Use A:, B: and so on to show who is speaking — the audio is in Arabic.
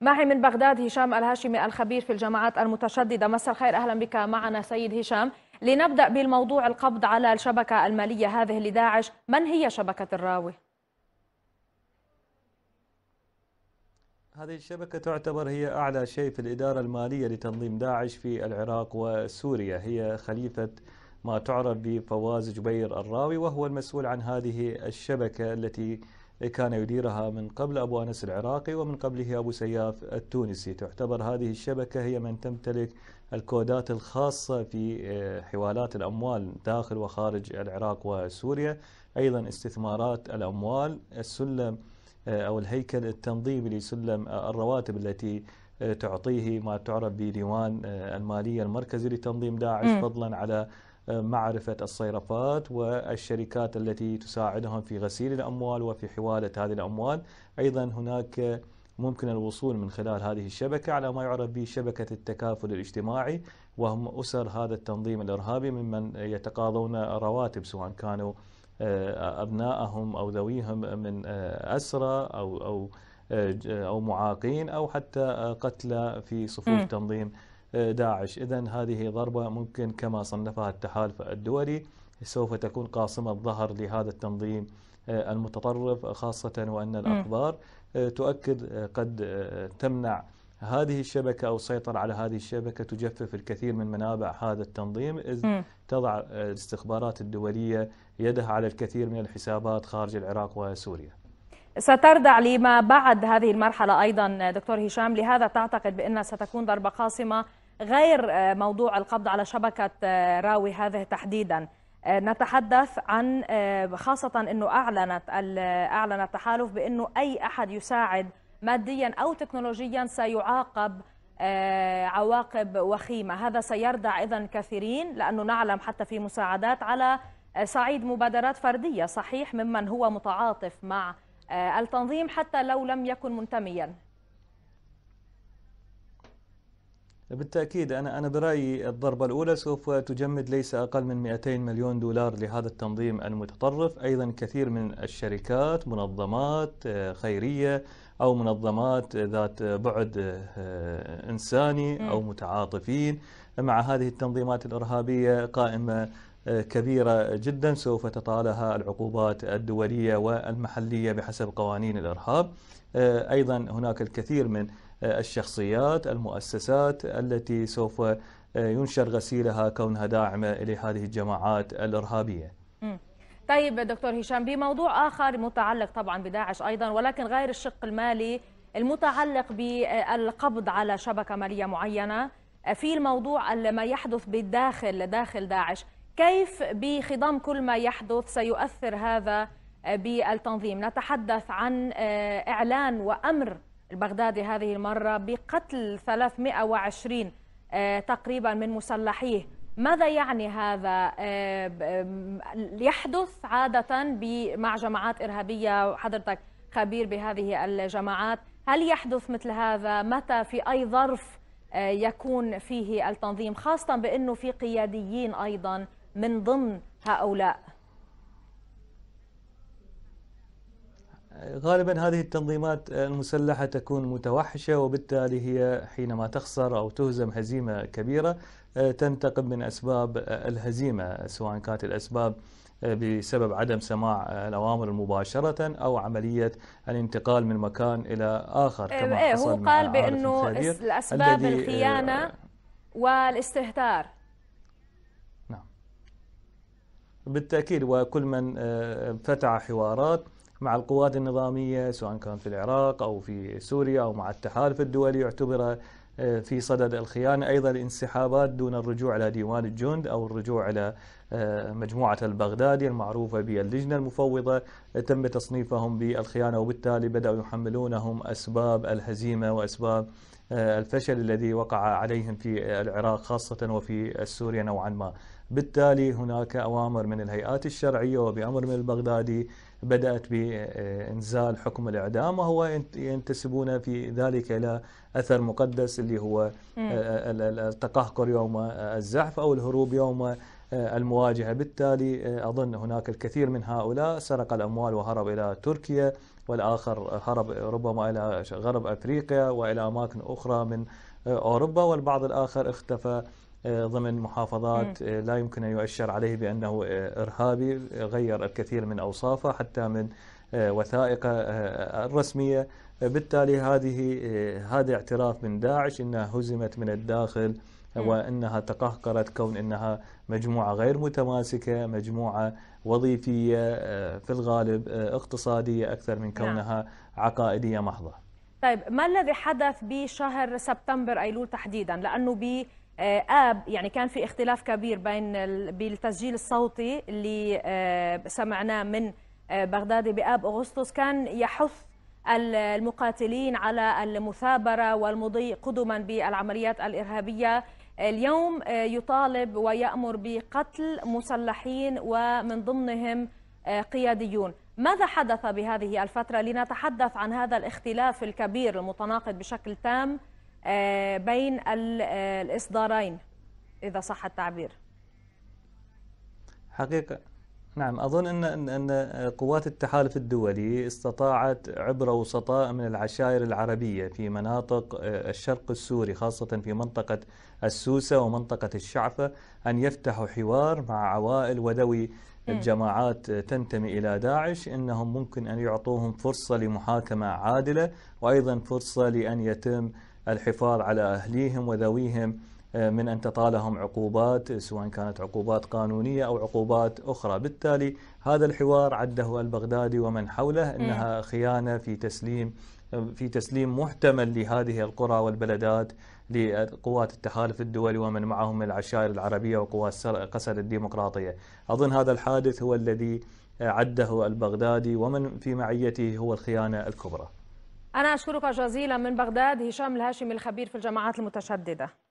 A: معي من بغداد هشام الهاشمي الخبير في الجماعات المتشددة مساء الخير أهلا بك معنا سيد هشام لنبدأ بالموضوع القبض على الشبكة المالية هذه لداعش من هي شبكة الراوي؟
B: هذه الشبكة تعتبر هي أعلى شيء في الإدارة المالية لتنظيم داعش في العراق وسوريا هي خليفة ما تعرف بفواز جبير الراوي وهو المسؤول عن هذه الشبكة التي إيه كان يديرها من قبل أبو أنس العراقي ومن قبله أبو سياف التونسي تعتبر هذه الشبكة هي من تمتلك الكودات الخاصة في إيه، حوالات الأموال داخل وخارج العراق وسوريا أيضا استثمارات الأموال السلم إيه، أو الهيكل التنظيمي لسلم آه، الرواتب التي تعطيه ما تعرف بديوان المالية المركزي لتنظيم داعش فضلا على معرفة الصيرفات والشركات التي تساعدهم في غسيل الأموال وفي حوالة هذه الأموال أيضا هناك ممكن الوصول من خلال هذه الشبكة على ما يعرف بشبكة التكافل الاجتماعي وهم أسر هذا التنظيم الإرهابي ممن يتقاضون رواتب سواء كانوا آه، أبنائهم أو ذويهم من آه، أسرى أو أو آه، أو معاقين أو حتى قتلى في صفوف تنظيم داعش إذا هذه ضربة ممكن كما صنفها التحالف الدولي سوف تكون قاصمة ظهر لهذا التنظيم آه، المتطرف خاصة وأن الأخبار آه، تؤكد آه، قد تمنع هذه الشبكة أو السيطرة على هذه الشبكة تجفف الكثير من منابع هذا التنظيم إذ تضع الاستخبارات الدولية يدها على الكثير من الحسابات خارج العراق وسوريا
A: ستردع لما بعد هذه المرحلة أيضا دكتور هشام لهذا تعتقد بأنها ستكون ضربة قاصمة غير آه، موضوع القبض على شبكة آه، راوي هذه تحديدا آه، نتحدث عن خاصة أنه أعلنت أعلن التحالف بأنه أي أحد يساعد ماديا أو تكنولوجيا سيعاقب عواقب وخيمة هذا سيردع إذا كثيرين لأنه نعلم حتى في مساعدات على صعيد مبادرات فردية صحيح ممن هو متعاطف مع آه، التنظيم حتى لو لم يكن منتميا
B: بالتأكيد أنا أنا برأيي الضربة الأولى سوف تجمد ليس أقل من 200 مليون دولار لهذا التنظيم المتطرف أيضا كثير من الشركات منظمات آه، خيرية أو منظمات ذات بعد آه، إنساني أو متعاطفين مع هذه التنظيمات الإرهابية قائمة كبيرة جدا سوف تطالها العقوبات الدولية والمحلية بحسب قوانين الإرهاب آه، أيضا هناك الكثير من آه، الشخصيات المؤسسات التي سوف آه، ينشر غسيلها كونها داعمة لهذه الجماعات الإرهابية
A: طيب دكتور هشام بموضوع آخر متعلق طبعا بداعش أيضا ولكن غير الشق المالي المتعلق بالقبض على شبكة مالية معينة في الموضوع ما يحدث بالداخل داخل داعش كيف بخضم كل ما يحدث سيؤثر هذا بالتنظيم نتحدث عن آه، إعلان وأمر البغدادي هذه المرة بقتل 320 آه، تقريبا من مسلحيه ماذا يعني هذا آه، يحدث عادة مع جماعات إرهابية حضرتك خبير بهذه الجماعات هل يحدث مثل هذا متى في أي ظرف يكون فيه التنظيم خاصة بأنه في قياديين أيضا من ضمن هؤلاء
B: غالبا هذه التنظيمات المسلحة تكون متوحشة وبالتالي هي حينما تخسر أو تهزم هزيمة كبيرة آه، تنتقم من أسباب آه، الهزيمة سواء كانت الأسباب آه، بسبب عدم سماع الأوامر مباشرة أو عملية الانتقال من مكان إلى آخر كما إيه، إيه، هو قال بأنه الأسباب الخيانة
A: والاستهتار
B: بالتأكيد وكل من آه، فتح حوارات مع القوات النظامية سواء كان في العراق أو في سوريا أو مع التحالف الدولي يعتبر آه، في صدد الخيانة أيضا الانسحابات دون الرجوع إلى ديوان الجند أو الرجوع إلى آه، مجموعة البغدادي المعروفة باللجنة المفوضة تم تصنيفهم بالخيانة وبالتالي بدأوا يحملونهم أسباب الهزيمة وأسباب الفشل الذي وقع عليهم في العراق خاصة وفي سوريا نوعا ما بالتالي هناك أوامر من الهيئات الشرعية وبأمر من البغدادي بدأت بإنزال حكم الإعدام وهو ينتسبون في ذلك إلى أثر مقدس اللي هو التقهقر يوم الزحف أو الهروب يوم المواجهة بالتالي آه، أظن هناك الكثير من هؤلاء سرق الأموال وهرب إلى تركيا والآخر هرب ربما إلى غرب أفريقيا وإلى أماكن أخرى من آه، أوروبا والبعض الآخر اختفى آه، ضمن محافظات آه، لا يمكن أن يؤشر عليه بأنه آه، إرهابي غير الكثير من أوصافه حتى من وثائقه الرسمية بالتالي هذه هذا اعتراف من داعش أنها هزمت من الداخل وأنها تقهقرت كون أنها مجموعة غير متماسكة مجموعة وظيفية في الغالب اقتصادية أكثر من نعم. كونها عقائدية محضة
A: طيب ما الذي حدث بشهر سبتمبر ايلول تحديدا لانه ب آه، اب يعني كان في اختلاف كبير بين بالتسجيل الصوتي اللي آه، سمعناه من آه، بغدادي باب اغسطس كان يحث المقاتلين على المثابره والمضي قدما بالعمليات الارهابيه اليوم يطالب ويامر بقتل مسلحين ومن ضمنهم قياديون ماذا حدث بهذه الفترة لنتحدث عن هذا الاختلاف الكبير المتناقض بشكل تام آه، بين آه، الإصدارين إذا صح التعبير
B: حقيقة نعم أظن أن أن قوات التحالف الدولي استطاعت عبر وسطاء من العشائر العربية في مناطق آه، الشرق السوري خاصة في منطقة السوسة ومنطقة الشعفة أن يفتحوا حوار مع عوائل وذوي إيه. الجماعات تنتمي إلى داعش إنهم ممكن أن يعطوهم فرصة لمحاكمة عادلة وأيضا فرصة لأن يتم الحفاظ على أهليهم وذويهم آه، من أن تطالهم عقوبات سواء كانت عقوبات قانونية أو عقوبات أخرى بالتالي هذا الحوار عده البغدادي ومن حوله إنها إيه. خيانة في تسليم في تسليم محتمل لهذه القرى والبلدات لقوات التحالف الدولي ومن معهم من العشائر العربية وقوات قسد الديمقراطية أظن هذا الحادث هو الذي عده البغدادي ومن في معيته هو الخيانة الكبرى
A: أنا أشكرك جزيلا من بغداد هشام الهاشمي الخبير في الجماعات المتشددة